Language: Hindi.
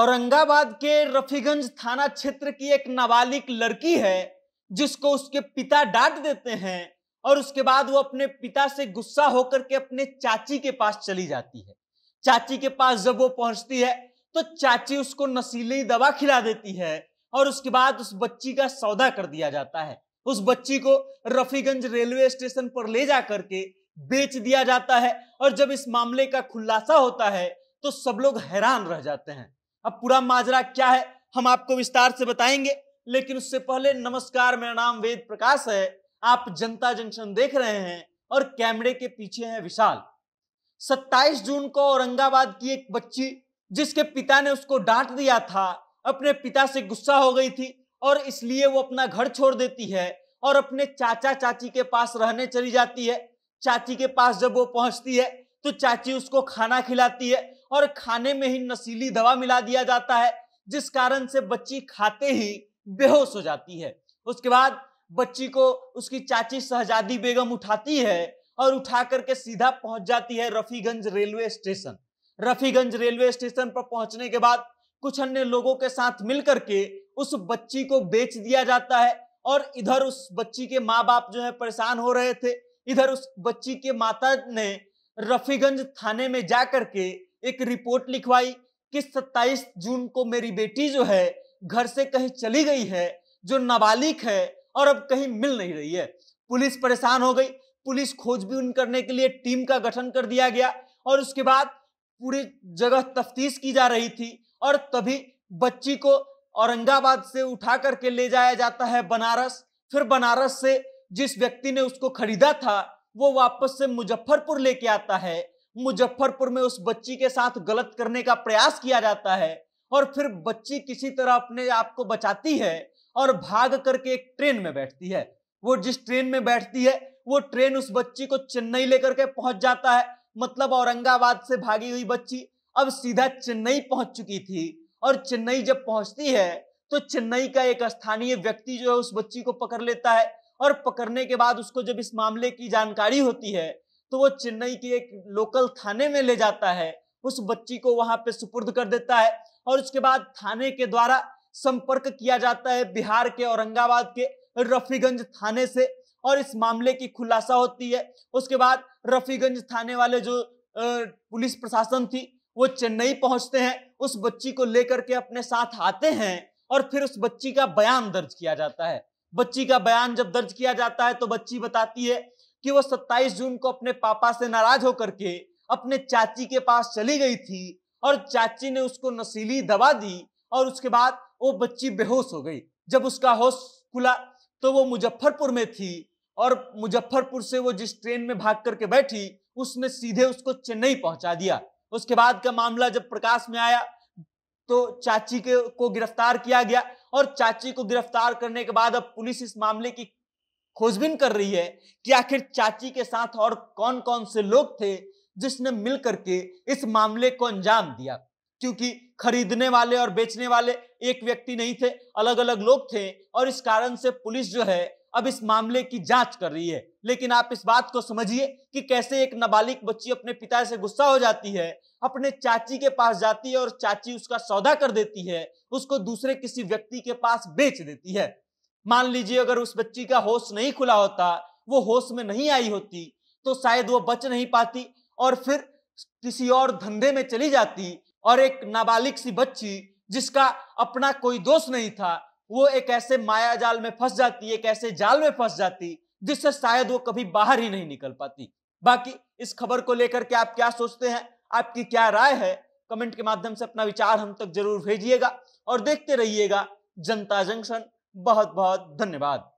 औरंगाबाद के रफीगंज थाना क्षेत्र की एक नाबालिग लड़की है जिसको उसके पिता डांट देते हैं और उसके बाद वो अपने पिता से गुस्सा होकर के अपने चाची के पास चली जाती है चाची के पास जब वो पहुंचती है तो चाची उसको नशीली दवा खिला देती है और उसके बाद उस बच्ची का सौदा कर दिया जाता है उस बच्ची को रफीगंज रेलवे स्टेशन पर ले जा करके बेच दिया जाता है और जब इस मामले का खुलासा होता है तो सब लोग हैरान रह जाते हैं अब पूरा माजरा क्या है हम आपको विस्तार से बताएंगे लेकिन उससे पहले नमस्कार मेरा नाम वेद प्रकाश है आप जनता जंक्शन देख रहे हैं और कैमरे के पीछे है विशाल 27 जून को औरंगाबाद की एक बच्ची जिसके पिता ने उसको डांट दिया था अपने पिता से गुस्सा हो गई थी और इसलिए वो अपना घर छोड़ देती है और अपने चाचा चाची के पास रहने चली जाती है चाची के पास जब वो पहुंचती है तो चाची उसको खाना खिलाती है और खाने में ही नशीली दवा मिला दिया जाता है जिस कारण से बच्ची खाते ही बेहोश हो जाती है उसके बाद बच्ची को उसकी चाची शहजादी बेगम उठाती है और उठा करके सीधा पहुंच जाती है Rafiganj railway station Rafiganj railway station पर पहुंचने के बाद कुछ अन्य लोगों के साथ मिलकर के उस बच्ची को बेच दिया जाता है और इधर उस बच्ची के माँ बाप जो है परेशान हो रहे थे इधर उस बच्ची के माता ने रफीगंज थाने में जा करके एक रिपोर्ट लिखवाई कि 27 जून को मेरी बेटी जो है घर से कहीं चली गई है जो नाबालिग है और अब कहीं मिल नहीं रही है पुलिस परेशान हो गई पुलिस खोजबीन करने के लिए टीम का गठन कर दिया गया और उसके बाद पूरी जगह तफ्तीश की जा रही थी और तभी बच्ची को औरंगाबाद से उठा करके ले जाया जाता है बनारस फिर बनारस से जिस व्यक्ति ने उसको खरीदा था वो वापस से मुजफ्फरपुर लेके आता है मुजफ्फरपुर में उस बच्ची के साथ गलत करने का प्रयास किया जाता है और फिर बच्ची किसी तरह अपने आप को बचाती है और भाग करके एक ट्रेन में बैठती है वो जिस ट्रेन में बैठती है वो ट्रेन उस बच्ची को चेन्नई लेकर के पहुंच जाता है मतलब औरंगाबाद से भागी हुई बच्ची अब सीधा चेन्नई पहुंच चुकी थी और चेन्नई जब पहुंचती है तो चेन्नई का एक स्थानीय व्यक्ति जो है उस बच्ची को पकड़ लेता है और पकड़ने के बाद उसको जब इस मामले की जानकारी होती है तो वो चेन्नई के एक लोकल थाने में ले जाता है उस बच्ची को वहां पे सुपुर्द कर देता है और उसके बाद थाने के द्वारा संपर्क किया जाता है बिहार के औरंगाबाद के रफीगंज थाने से और इस मामले की खुलासा होती है उसके बाद रफीगंज थाने वाले जो पुलिस प्रशासन थी वो चेन्नई पहुंचते हैं उस बच्ची को लेकर के अपने साथ आते हैं और फिर उस बच्ची का बयान दर्ज किया जाता है बच्ची का बयान जब दर्ज किया जाता है तो बच्ची बताती है कि वो 27 जून को अपने पापा से नाराज होकर के अपने चाची के पास चली गई थी और चाची ने उसको नशीली दवा दी और उसके बाद वो बच्ची बेहोश हो गई जब उसका होश खुला तो वो मुजफ्फरपुर में थी और मुजफ्फरपुर से वो जिस ट्रेन में भाग करके बैठी उसने सीधे उसको चेन्नई पहुंचा दिया उसके बाद का मामला जब प्रकाश में आया तो चाची के को गिरफ्तार किया गया और चाची को गिरफ्तार करने के बाद अब पुलिस इस मामले की खोजबीन कर रही है कि आखिर चाची के साथ और कौन कौन से लोग थे जिसने मिल करके इस मामले को अंजाम दिया क्योंकि खरीदने वाले और बेचने वाले एक व्यक्ति नहीं थे अलग अलग लोग थे और इस कारण से पुलिस जो है अब इस मामले की जांच कर रही है लेकिन आप इस बात को समझिए कि कैसे एक नाबालिग बच्ची अपने पिता से गुस्सा हो जाती है अपने चाची के पास जाती है और चाची उसका सौदा कर देती है उसको दूसरे किसी व्यक्ति के पास बेच देती है मान लीजिए अगर उस बच्ची का होश नहीं खुला होता वो होश में नहीं आई होती तो शायद वो बच नहीं पाती और फिर किसी और धंधे में चली जाती और एक नाबालिग सी बच्ची जिसका अपना कोई दोष नहीं था वो एक ऐसे माया जाल में फंस जाती एक ऐसे जाल में फंस जाती जिससे शायद वो कभी बाहर ही नहीं निकल पाती बाकी इस खबर को लेकर के आप क्या सोचते हैं आपकी क्या राय है कमेंट के माध्यम से अपना विचार हम तक जरूर भेजिएगा और देखते रहिएगा जनता जंक्शन बहुत बहुत धन्यवाद